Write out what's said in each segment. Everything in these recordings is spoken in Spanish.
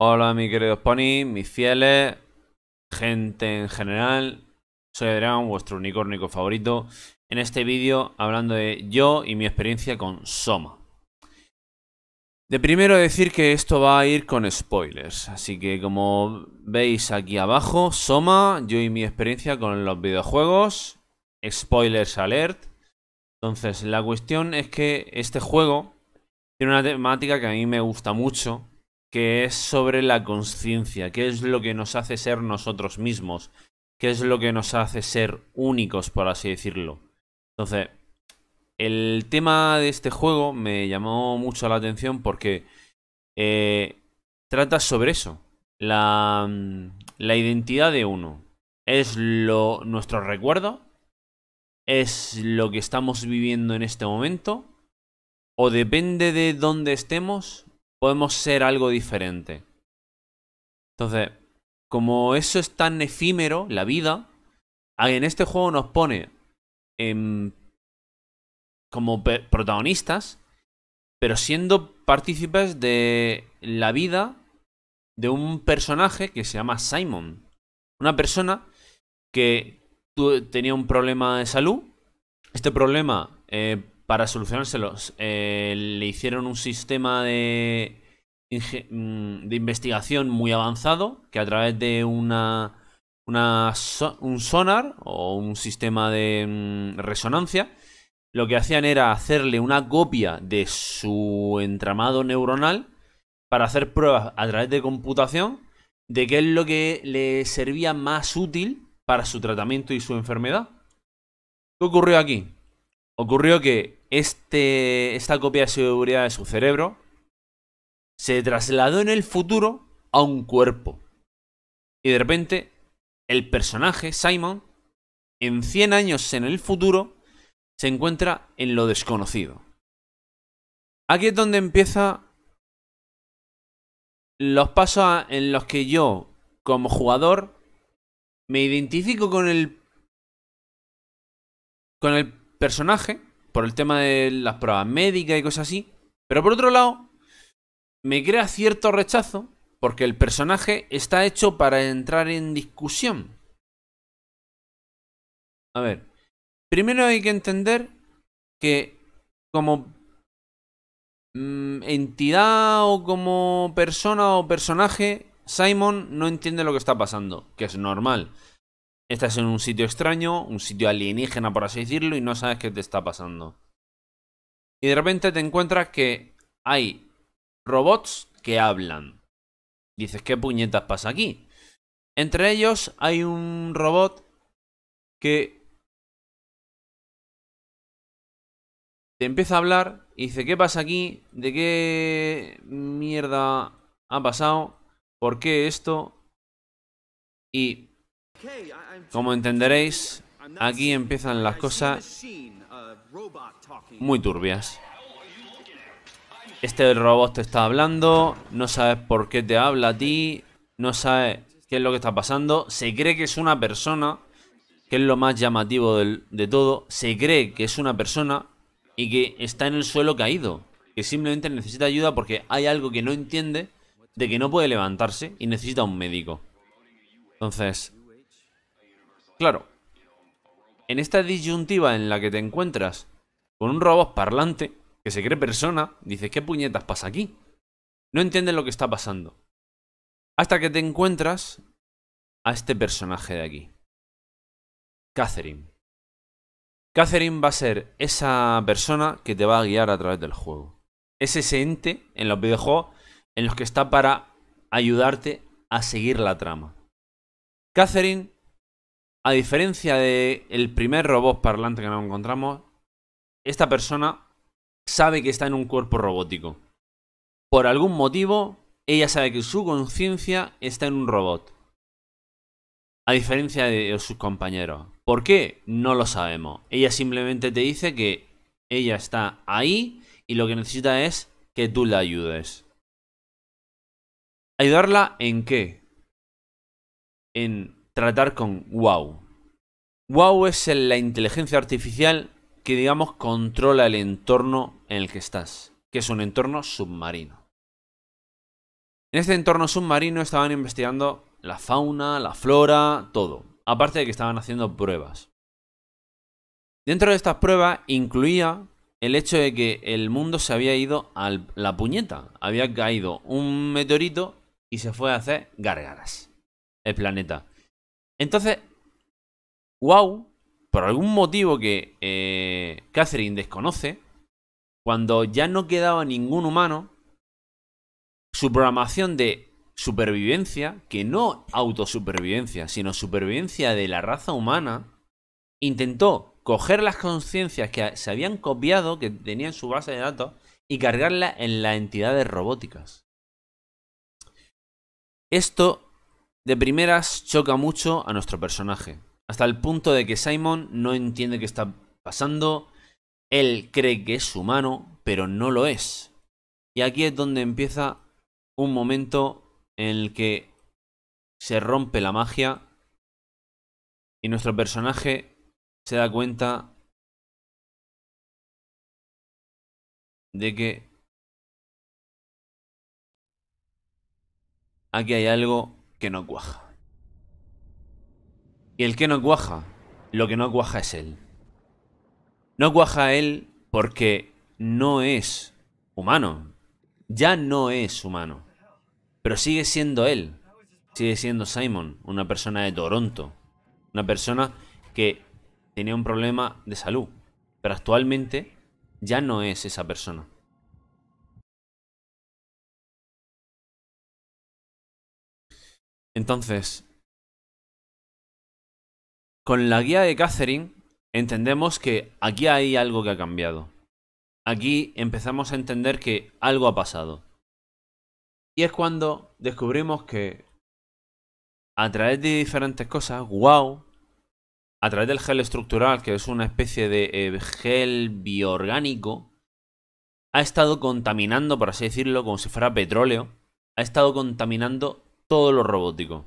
Hola, mis queridos ponis, mis fieles, gente en general. Soy Adrián, vuestro unicórnico favorito. En este vídeo hablando de yo y mi experiencia con Soma. De primero decir que esto va a ir con spoilers, así que como veis aquí abajo, Soma, yo y mi experiencia con los videojuegos, spoilers alert. Entonces, la cuestión es que este juego tiene una temática que a mí me gusta mucho, que es sobre la conciencia, qué es lo que nos hace ser nosotros mismos, qué es lo que nos hace ser únicos, por así decirlo. Entonces, el tema de este juego me llamó mucho la atención porque eh, trata sobre eso, la, mm, la identidad de uno. Es nuestro recuerdo, es lo que estamos viviendo en este momento, o depende de dónde estemos, podemos ser algo diferente. Entonces, como eso es tan efímero, la vida, en este juego nos pone como protagonistas, pero siendo partícipes de la vida de un personaje que se llama Simon. Una persona que tenía un problema de salud. Este problema eh, para solucionárselos. Eh, le hicieron un sistema mm, de, investigación muy avanzado que a través de una, un sonar o un sistema de mm, resonancia lo que hacían era hacerle una copia de su entramado neuronal para hacer pruebas a través de computación de qué es lo que le servía más útil para su tratamiento y su enfermedad. ¿Qué ocurrió aquí? ocurrió que este, esta copia de seguridad de su cerebro se trasladó en el futuro a un cuerpo. Y de repente, el personaje, Simon, en 100 años en el futuro, se encuentra en lo desconocido. Aquí es donde empieza los pasos en los que yo, como jugador, me identifico con el con el personaje, por el tema de las pruebas médicas y cosas así. Pero por otro lado, me crea cierto rechazo porque el personaje está hecho para entrar en discusión. A ver, primero hay que entender que como mm, entidad o como persona o personaje, Simon no entiende lo que está pasando, que es normal. Estás en un sitio extraño, un sitio alienígena por así decirlo, y no sabes qué te está pasando. Y de repente te encuentras que hay robots que hablan. Dices, ¿qué puñetas pasa aquí? Entre ellos hay un robot que te empieza a hablar y dice, ¿qué pasa aquí? ¿De qué mierda ha pasado? ¿Por qué esto? Y como entenderéis, aquí empiezan las cosas muy turbias. Este robot te está hablando, no sabes por qué te habla a ti, no sabes qué es lo que está pasando. Se cree que es una persona, que es lo más llamativo de todo. Se cree que es una persona y que está en el suelo caído, que simplemente necesita ayuda porque hay algo que no entiende de que no puede levantarse y necesita un médico. Entonces, Claro, en esta disyuntiva en la que te encuentras con un robot parlante que se cree persona, dices, ¿qué puñetas pasa aquí? No entiendes lo que está pasando. Hasta que te encuentras a este personaje de aquí. Catherine. Catherine va a ser esa persona que te va a guiar a través del juego. Es ese ente en los videojuegos en los que está para ayudarte a seguir la trama. Catherine a diferencia del primer robot parlante que nos encontramos, esta persona sabe que está en un cuerpo robótico. Por algún motivo, ella sabe que su conciencia está en un robot. A diferencia de sus compañeros. ¿Por qué? No lo sabemos. Ella simplemente te dice que ella está ahí y lo que necesita es que tú la ayudes. ¿Ayudarla en qué? En tratar con WoW. WoW es la inteligencia artificial que, digamos, controla el entorno en el que estás, que es un entorno submarino. En este entorno submarino estaban investigando la fauna, la flora, todo, aparte de que estaban haciendo pruebas. Dentro de estas pruebas incluía el hecho de que el mundo se había ido a la puñeta. Había caído un meteorito y se fue a hacer gárgaras. El planeta. Entonces, wow, por algún motivo que eh, Catherine desconoce, cuando ya no quedaba ningún humano, su programación de supervivencia, que no autosupervivencia, sino supervivencia de la raza humana, intentó coger las conciencias que se habían copiado, que tenían su base de datos, y cargarlas en las entidades robóticas. Esto de primeras choca mucho a nuestro personaje, hasta el punto de que Simon no entiende qué está pasando, él cree que es humano, pero no lo es. Y aquí es donde empieza un momento en el que se rompe la magia y nuestro personaje se da cuenta de que aquí hay algo que no cuaja. Y el que no cuaja, lo que no cuaja es él. No cuaja él porque no es humano. Ya no es humano. Pero sigue siendo él. Sigue siendo Simon, una persona de Toronto. Una persona que tenía un problema de salud. Pero actualmente ya no es esa persona. Entonces, con la guía de Catherine entendemos que aquí hay algo que ha cambiado. Aquí empezamos a entender que algo ha pasado. Y es cuando descubrimos que a través de diferentes cosas, wow, a través del gel estructural, que es una especie de eh, gel bioorgánico, ha estado contaminando, por así decirlo, como si fuera petróleo, ha estado contaminando todo lo robótico.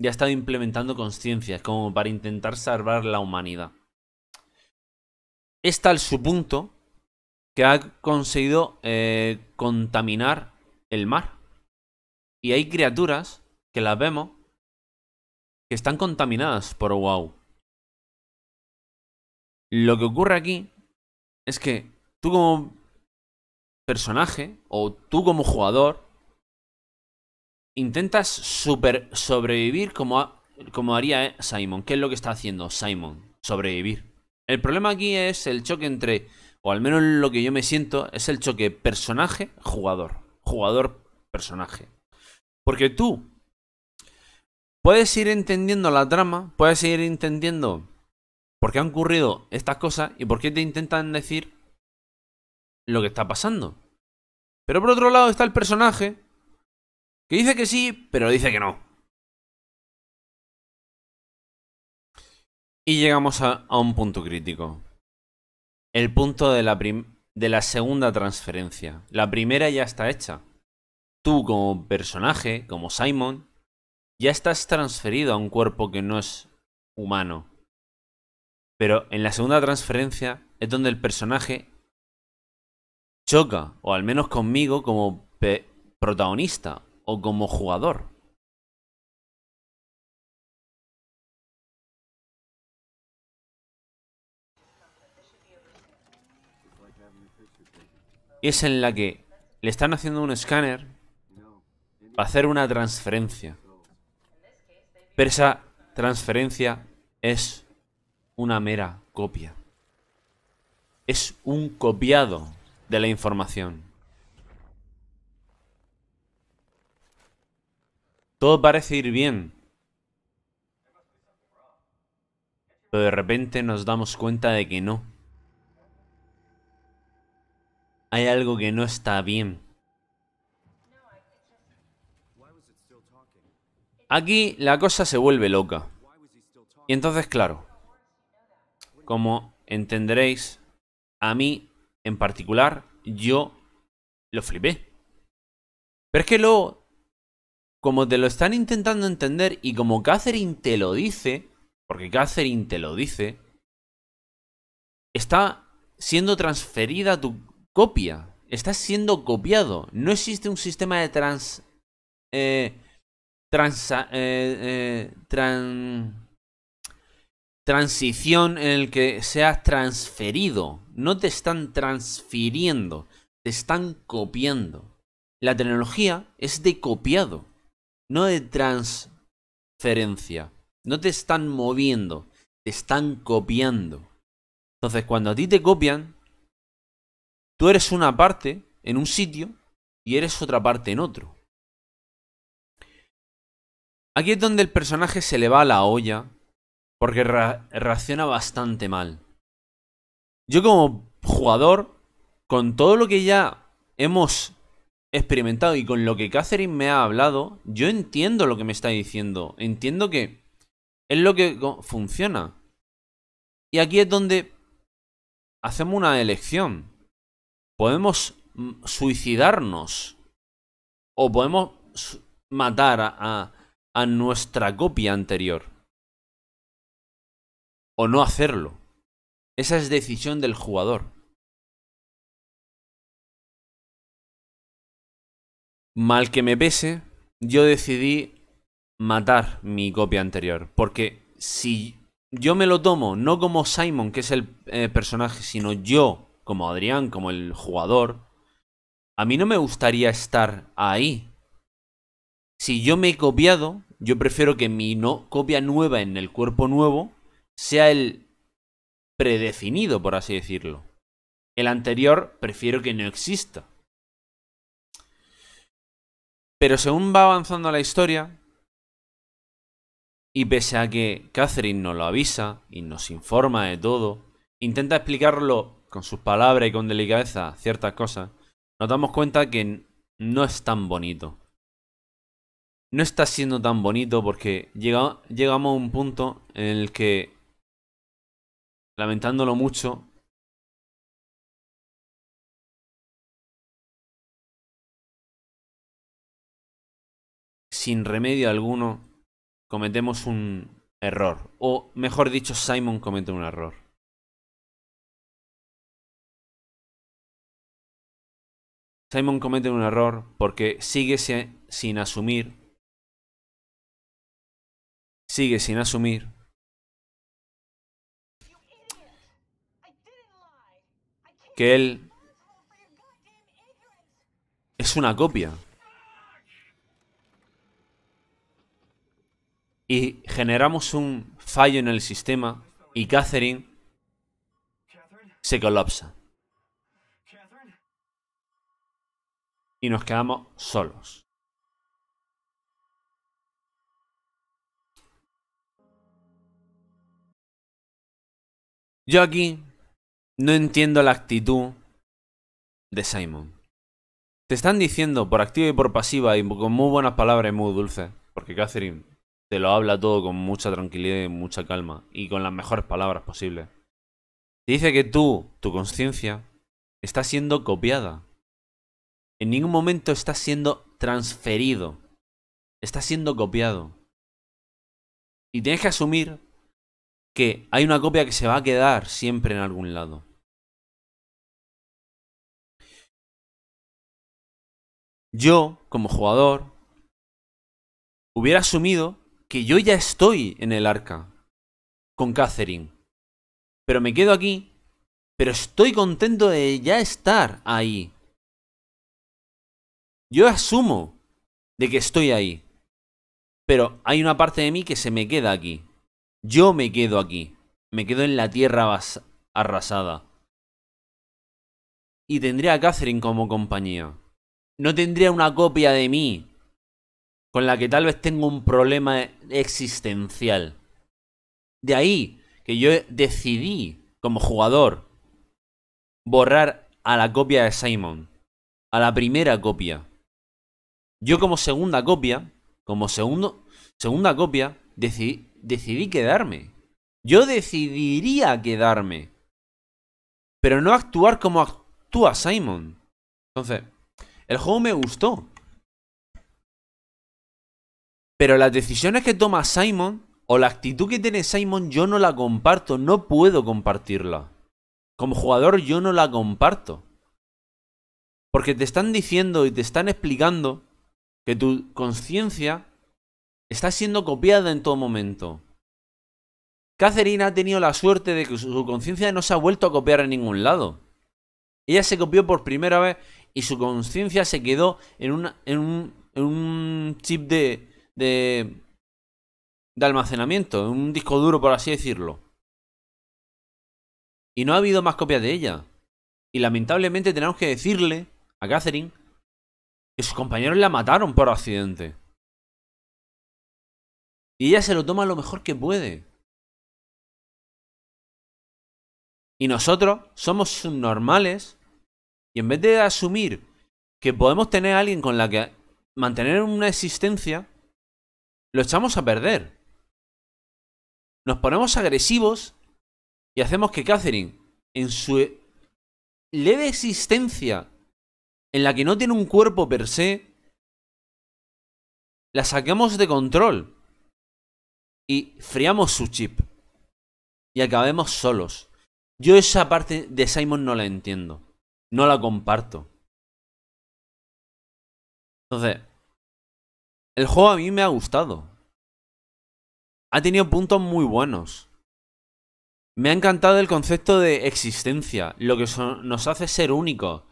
ya ha estado implementando conciencias como para intentar salvar la humanidad. Es tal su punto que ha conseguido eh, contaminar el mar. Y hay criaturas que las vemos que están contaminadas por WoW. Lo que ocurre aquí es que tú como personaje o tú como jugador Intentas super sobrevivir como, como haría eh, Simon. ¿Qué es lo que está haciendo Simon? Sobrevivir. El problema aquí es el choque entre, o al menos lo que yo me siento, es el choque personaje-jugador. Jugador-personaje. Porque tú puedes ir entendiendo la trama, puedes ir entendiendo por qué han ocurrido estas cosas y por qué te intentan decir lo que está pasando. Pero por otro lado está el personaje que dice que sí, pero dice que no. Y llegamos a, un punto crítico. El punto de la, de la segunda transferencia. La primera ya está hecha. Tú como personaje, como Simon, ya estás transferido a un cuerpo que no es humano. Pero en la segunda transferencia es donde el personaje choca, o al menos conmigo como protagonista, o como jugador. Es en la que le están haciendo un escáner para hacer una transferencia. Pero esa transferencia es una mera copia. Es un copiado de la información. Todo parece ir bien. Pero de repente nos damos cuenta de que no. Hay algo que no está bien. Aquí la cosa se vuelve loca. Y entonces, claro, como entenderéis, a mí en particular, yo lo flipé. Pero es que luego como te lo están intentando entender y como Catherine te lo dice, porque Catherine te lo dice, está siendo transferida tu copia. está siendo copiado. No existe un sistema de trans... Eh, eh, eh, transición en el que seas transferido. No te están transfiriendo, te están copiando. La tecnología es de copiado no de transferencia. No te están moviendo, te están copiando. Entonces, cuando a ti te copian, tú eres una parte en un sitio y eres otra parte en otro. Aquí es donde el personaje se le va a la olla porque reacciona bastante mal. Yo como jugador, con todo lo que ya hemos experimentado y con lo que Catherine me ha hablado, yo entiendo lo que me está diciendo. Entiendo que es lo que funciona. Y aquí es donde hacemos una elección. Podemos suicidarnos o podemos matar a, a nuestra copia anterior. O no hacerlo. Esa es decisión del jugador. Mal que me pese, yo decidí matar mi copia anterior. Porque si yo me lo tomo, no como Simon, que es el eh, personaje, sino yo, como Adrián, como el jugador, a mí no me gustaría estar ahí. Si yo me he copiado, yo prefiero que mi no, copia nueva en el cuerpo nuevo sea el predefinido, por así decirlo. El anterior prefiero que no exista. Pero según va avanzando la historia, y pese a que Catherine nos lo avisa y nos informa de todo, intenta explicarlo con sus palabras y con delicadeza ciertas cosas, nos damos cuenta que no es tan bonito. No está siendo tan bonito porque llegamos a un punto en el que, lamentándolo mucho, sin remedio alguno, cometemos un error. O mejor dicho, Simon comete un error. Simon comete un error porque sigue sin asumir. Sigue sin asumir. Que él es una copia. y generamos un fallo en el sistema y Catherine se colapsa. Y nos quedamos solos. Yo aquí no entiendo la actitud de Simon. Te están diciendo por activa y por pasiva y con muy buenas palabras y muy dulces, porque Catherine te lo habla todo con mucha tranquilidad y mucha calma y con las mejores palabras posibles. dice que tú, tu conciencia, está siendo copiada. En ningún momento está siendo transferido. Está siendo copiado. Y tienes que asumir que hay una copia que se va a quedar siempre en algún lado. Yo, como jugador, hubiera asumido que yo ya estoy en el arca con Catherine. Pero me quedo aquí. Pero estoy contento de ya estar ahí. Yo asumo de que estoy ahí. Pero hay una parte de mí que se me queda aquí. Yo me quedo aquí. Me quedo en la tierra arrasada. Y tendría a Catherine como compañía. No tendría una copia de mí con la que tal vez tengo un problema existencial. De ahí que yo decidí, como jugador, borrar a la copia de Simon. A la primera copia. Yo como segunda copia, como segundo, segunda copia, decidí quedarme. Yo decidiría quedarme. Pero no actuar como actúa Simon. Entonces, el juego me gustó. Pero las decisiones que toma Simon o la actitud que tiene Simon yo no la comparto, no puedo compartirla. Como jugador yo no la comparto. Porque te están diciendo y te están explicando que tu conciencia está siendo copiada en todo momento. Catherine ha tenido la suerte de que su conciencia no se ha vuelto a copiar en ningún lado. Ella se copió por primera vez y su conciencia se quedó en, en, en un chip de de, de almacenamiento, un disco duro, por así decirlo. Y no ha habido más copias de ella. Y lamentablemente tenemos que decirle a Catherine que sus compañeros la mataron por accidente. Y ella se lo toma lo mejor que puede. Y nosotros somos normales Y en vez de asumir que podemos tener a alguien con la que mantener una existencia, lo echamos a perder. Nos ponemos agresivos y hacemos que Catherine, en su leve existencia, en la que no tiene un cuerpo per se, la saquemos de control y friamos su chip y acabemos solos. Yo esa parte de Simon no la entiendo, no la comparto. Entonces, el juego a mí me ha gustado. Ha tenido puntos muy buenos. Me ha encantado el concepto de existencia, lo que nos hace ser únicos.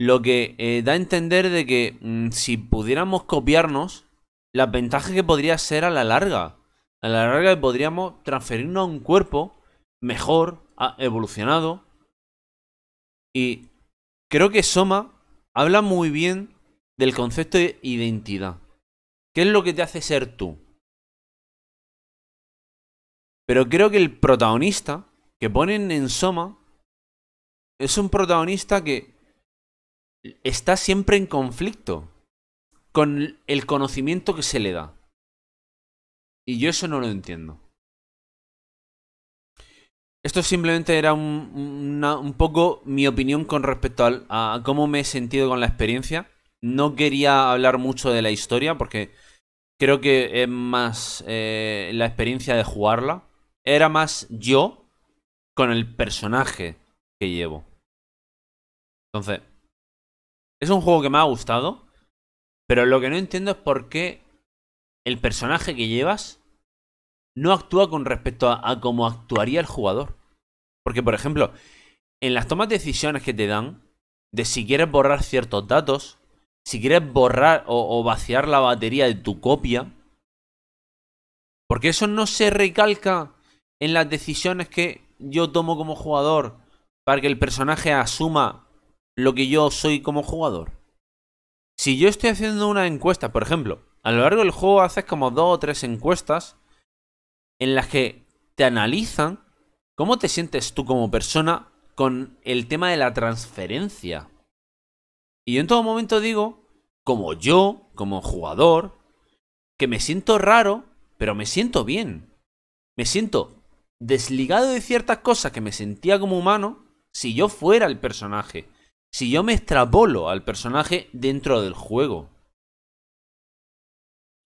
Lo que eh, da a entender de que mm, si pudiéramos copiarnos, la ventaja que podría ser a la larga. A la larga podríamos transferirnos a un cuerpo mejor, evolucionado. Y creo que Soma habla muy bien del concepto de identidad. ¿Qué es lo que te hace ser tú? Pero creo que el protagonista que ponen en Soma es un protagonista que está siempre en conflicto con el conocimiento que se le da. Y yo eso no lo entiendo. Esto simplemente era un, un poco mi opinión con respecto a cómo me he sentido con la experiencia. No quería hablar mucho de la historia porque Creo que es más eh, la experiencia de jugarla. Era más yo con el personaje que llevo. Entonces, es un juego que me ha gustado. Pero lo que no entiendo es por qué el personaje que llevas no actúa con respecto a, a cómo actuaría el jugador. Porque, por ejemplo, en las tomas de decisiones que te dan, de si quieres borrar ciertos datos, si quieres borrar o, vaciar la batería de tu copia, porque eso no se recalca en las decisiones que yo tomo como jugador para que el personaje asuma lo que yo soy como jugador. Si yo estoy haciendo una encuesta, por ejemplo, a lo largo del juego haces como dos o tres encuestas en las que te analizan cómo te sientes tú como persona con el tema de la transferencia y yo en todo momento digo, como yo, como jugador, que me siento raro, pero me siento bien. Me siento desligado de ciertas cosas que me sentía como humano si yo fuera el personaje. Si yo me extrapolo al personaje dentro del juego.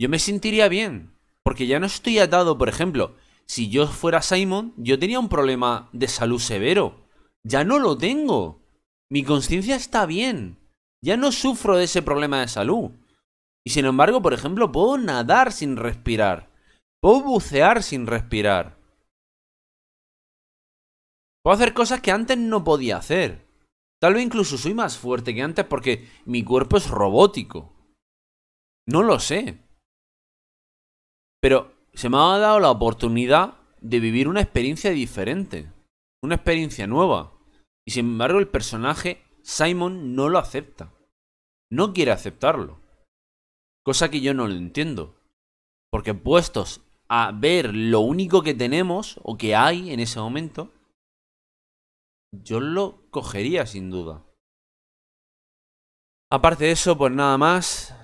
Yo me sentiría bien. Porque ya no estoy atado, por ejemplo, si yo fuera Simon, yo tenía un problema de salud severo. Ya no lo tengo. Mi conciencia está bien. Ya no sufro de ese problema de salud. Y sin embargo, por ejemplo, puedo nadar sin respirar. Puedo bucear sin respirar. Puedo hacer cosas que antes no podía hacer. Tal vez incluso soy más fuerte que antes porque mi cuerpo es robótico. No lo sé. Pero se me ha dado la oportunidad de vivir una experiencia diferente. Una experiencia nueva. Y sin embargo el personaje Simon no lo acepta. No quiere aceptarlo. Cosa que yo no lo entiendo. Porque puestos a ver lo único que tenemos o que hay en ese momento, yo lo cogería sin duda. Aparte de eso, pues nada más.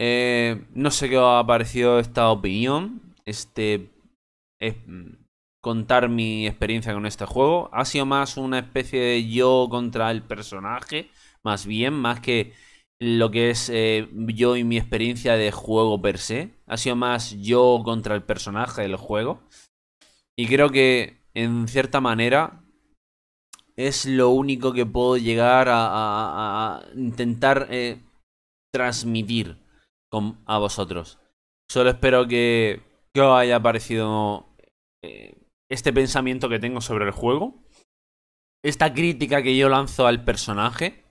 Eh, no sé qué os ha parecido esta opinión, este, mm, contar mi experiencia con este juego. Ha sido más una especie de yo contra el personaje, más bien, más que lo que es eh, yo y mi experiencia de juego per se. Ha sido más yo contra el personaje del juego. Y creo que, en cierta manera, es lo único que puedo llegar a, intentar eh, transmitir con, a vosotros. Solo espero que, que os haya parecido eh, este pensamiento que tengo sobre el juego, esta crítica que yo lanzo al personaje.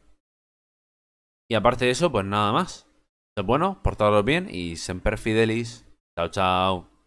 Y aparte de eso, pues nada más. Entonces, pues bueno, portaros bien y semper fidelis. Chao, chao.